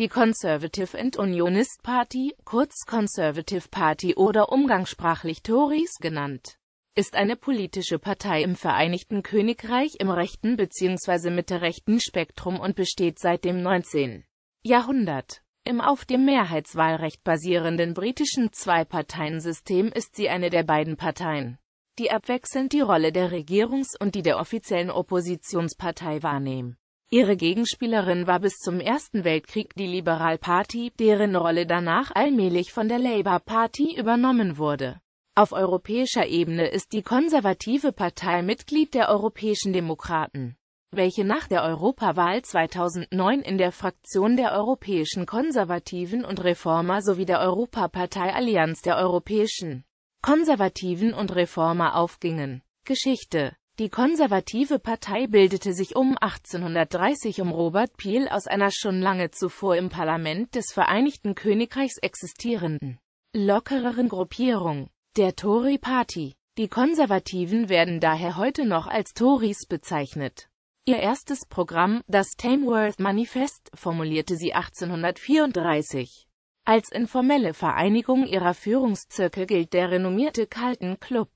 Die Conservative and Unionist Party, kurz Conservative Party oder umgangssprachlich Tories genannt, ist eine politische Partei im Vereinigten Königreich im rechten bzw. mitte-rechten Spektrum und besteht seit dem 19. Jahrhundert. Im auf dem Mehrheitswahlrecht basierenden britischen Zwei-Parteien-System ist sie eine der beiden Parteien, die abwechselnd die Rolle der Regierungs- und die der offiziellen Oppositionspartei wahrnehmen. Ihre Gegenspielerin war bis zum Ersten Weltkrieg die Liberal Party, deren Rolle danach allmählich von der Labour Party übernommen wurde. Auf europäischer Ebene ist die konservative Partei Mitglied der Europäischen Demokraten, welche nach der Europawahl 2009 in der Fraktion der Europäischen Konservativen und Reformer sowie der Europapartei Allianz der Europäischen Konservativen und Reformer aufgingen. Geschichte die konservative Partei bildete sich um 1830 um Robert Peel aus einer schon lange zuvor im Parlament des Vereinigten Königreichs existierenden, lockereren Gruppierung, der Tory Party. Die Konservativen werden daher heute noch als Tories bezeichnet. Ihr erstes Programm, das Tamworth Manifest, formulierte sie 1834. Als informelle Vereinigung ihrer Führungszirkel gilt der renommierte Kalten Club.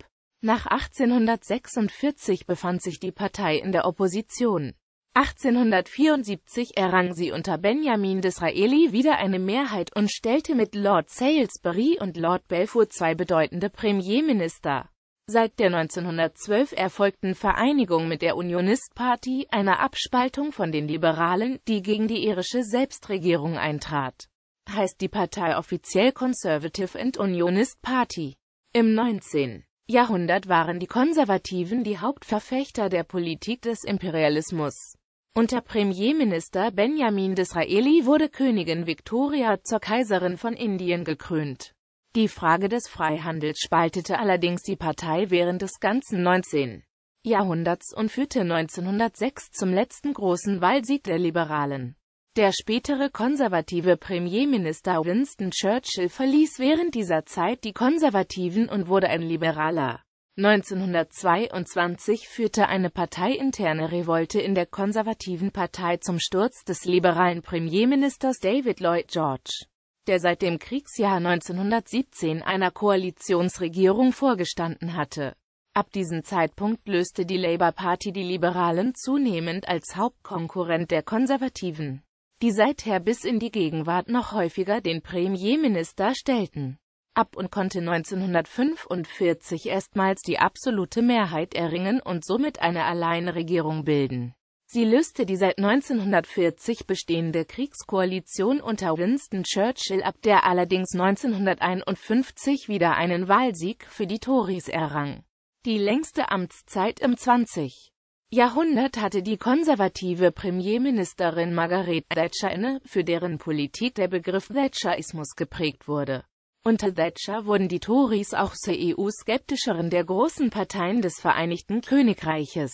Nach 1846 befand sich die Partei in der Opposition. 1874 errang sie unter Benjamin Disraeli wieder eine Mehrheit und stellte mit Lord Salisbury und Lord Belfour zwei bedeutende Premierminister. Seit der 1912 erfolgten Vereinigung mit der Unionist-Party, einer Abspaltung von den Liberalen, die gegen die irische Selbstregierung eintrat, heißt die Partei offiziell Conservative and Unionist Party. Im 19. Jahrhundert waren die Konservativen die Hauptverfechter der Politik des Imperialismus. Unter Premierminister Benjamin Disraeli wurde Königin Victoria zur Kaiserin von Indien gekrönt. Die Frage des Freihandels spaltete allerdings die Partei während des ganzen 19. Jahrhunderts und führte 1906 zum letzten großen Wahlsieg der Liberalen. Der spätere konservative Premierminister Winston Churchill verließ während dieser Zeit die Konservativen und wurde ein Liberaler. 1922 führte eine parteiinterne Revolte in der konservativen Partei zum Sturz des liberalen Premierministers David Lloyd George, der seit dem Kriegsjahr 1917 einer Koalitionsregierung vorgestanden hatte. Ab diesem Zeitpunkt löste die Labour Party die Liberalen zunehmend als Hauptkonkurrent der Konservativen die seither bis in die Gegenwart noch häufiger den Premierminister stellten ab und konnte 1945 erstmals die absolute Mehrheit erringen und somit eine Alleinregierung bilden. Sie löste die seit 1940 bestehende Kriegskoalition unter Winston Churchill ab, der allerdings 1951 wieder einen Wahlsieg für die Tories errang. Die längste Amtszeit im 20. Jahrhundert hatte die konservative Premierministerin Margaret Thatcher inne, für deren Politik der Begriff Thatcherismus geprägt wurde. Unter Thatcher wurden die Tories auch zur EU-skeptischeren der großen Parteien des Vereinigten Königreiches.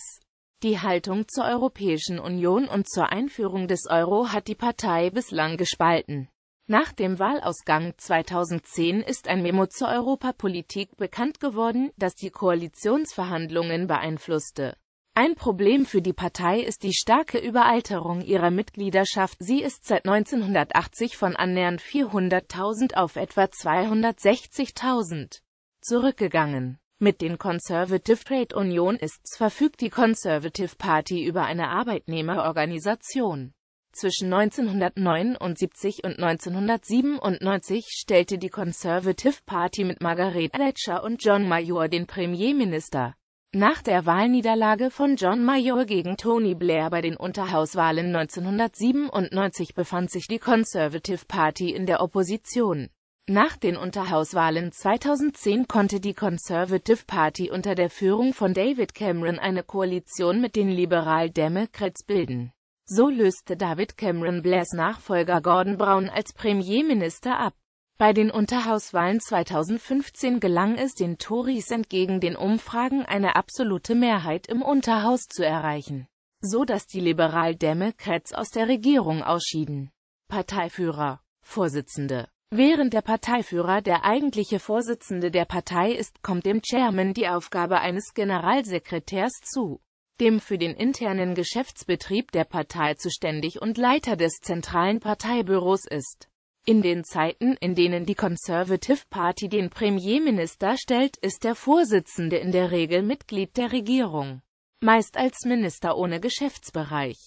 Die Haltung zur Europäischen Union und zur Einführung des Euro hat die Partei bislang gespalten. Nach dem Wahlausgang 2010 ist ein Memo zur Europapolitik bekannt geworden, das die Koalitionsverhandlungen beeinflusste. Ein Problem für die Partei ist die starke Überalterung ihrer Mitgliedschaft. Sie ist seit 1980 von annähernd 400.000 auf etwa 260.000 zurückgegangen. Mit den Conservative Trade Union ISTS verfügt die Conservative Party über eine Arbeitnehmerorganisation. Zwischen 1979 und 1997 stellte die Conservative Party mit Margaret Thatcher und John Major den Premierminister. Nach der Wahlniederlage von John Major gegen Tony Blair bei den Unterhauswahlen 1997 befand sich die Conservative Party in der Opposition. Nach den Unterhauswahlen 2010 konnte die Conservative Party unter der Führung von David Cameron eine Koalition mit den Liberal Democrats bilden. So löste David Cameron Blairs Nachfolger Gordon Brown als Premierminister ab. Bei den Unterhauswahlen 2015 gelang es den Tories entgegen den Umfragen eine absolute Mehrheit im Unterhaus zu erreichen, so dass die Liberal Democrats aus der Regierung ausschieden. Parteiführer, Vorsitzende Während der Parteiführer der eigentliche Vorsitzende der Partei ist, kommt dem Chairman die Aufgabe eines Generalsekretärs zu, dem für den internen Geschäftsbetrieb der Partei zuständig und Leiter des zentralen Parteibüros ist. In den Zeiten, in denen die Conservative Party den Premierminister stellt, ist der Vorsitzende in der Regel Mitglied der Regierung, meist als Minister ohne Geschäftsbereich.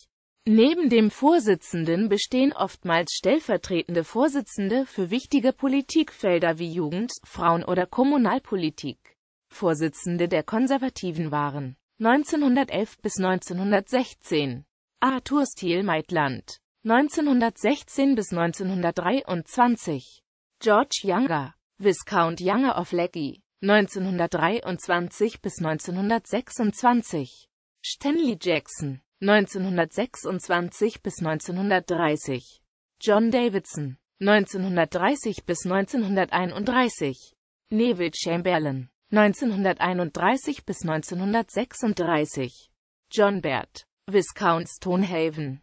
Neben dem Vorsitzenden bestehen oftmals stellvertretende Vorsitzende für wichtige Politikfelder wie Jugend, Frauen- oder Kommunalpolitik. Vorsitzende der Konservativen waren 1911 bis 1916 Arthur Stiel Maitland 1916 bis 1923. George Younger, Viscount Younger of Leggy, 1923 bis 1926. Stanley Jackson, 1926 bis 1930. John Davidson, 1930 bis 1931. Neville Chamberlain, 1931 bis 1936. John Baird, Viscount Stonehaven,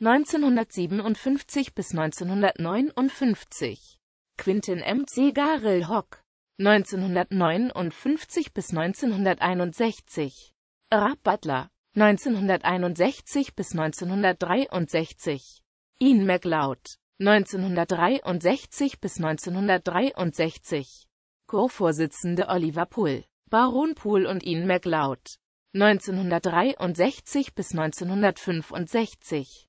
1957 bis 1959 Quintin M. C. Segarel Hock 1959 bis 1961 Rab Butler 1961 bis 1963 Ian McLeod 1963 bis 1963 Co-Vorsitzende Oliver Poole Baron Poole und Ian McLeod 1963 bis 1965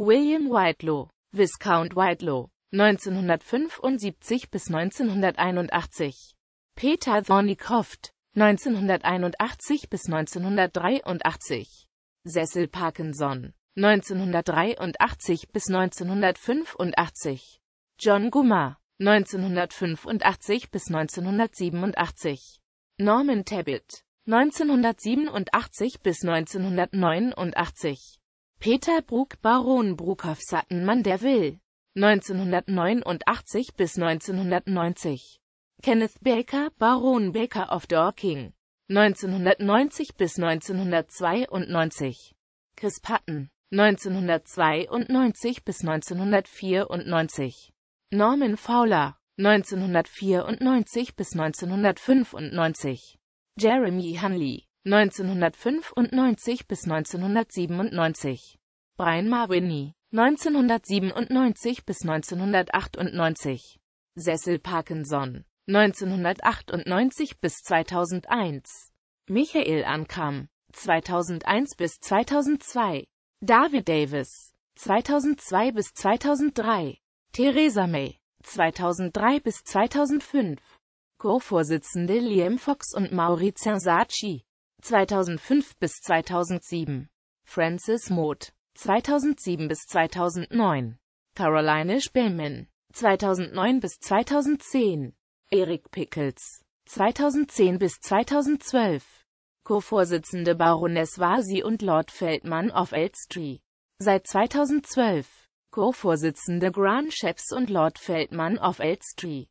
William Whitelaw, Viscount Whitelaw, 1975 bis 1981. Peter Thornycroft, 1981 bis 1983. Cecil Parkinson, 1983 bis 1985. John Gummer, 1985 bis 1987. Norman Tebbit, 1987 bis 1989. Peter Bruck Baron Bruckhoff Sattenmann der Will 1989 bis 1990 Kenneth Baker Baron Baker of Dorking 1990 bis 1992 Chris Patton 1992 bis 1994 Norman Fowler 1994 bis 1995 Jeremy Hanley 1995 bis 1997. Brian Marwini, 1997 bis 1998. Cecil Parkinson, 1998 bis 2001. Michael Ankam, 2001 bis 2002. David Davis, 2002 bis 2003. Theresa May, 2003 bis 2005. Co-Vorsitzende Liam Fox und Maurice Saatchi, 2005 bis 2007. Francis Moth, 2007 bis 2009. Caroline Spillman, 2009 bis 2010. Eric Pickles, 2010 bis 2012. Co-Vorsitzende Baroness Vasi und Lord Feldmann of Elstree. Seit 2012. Co-Vorsitzende Gran Chefs und Lord Feldmann of Elstree.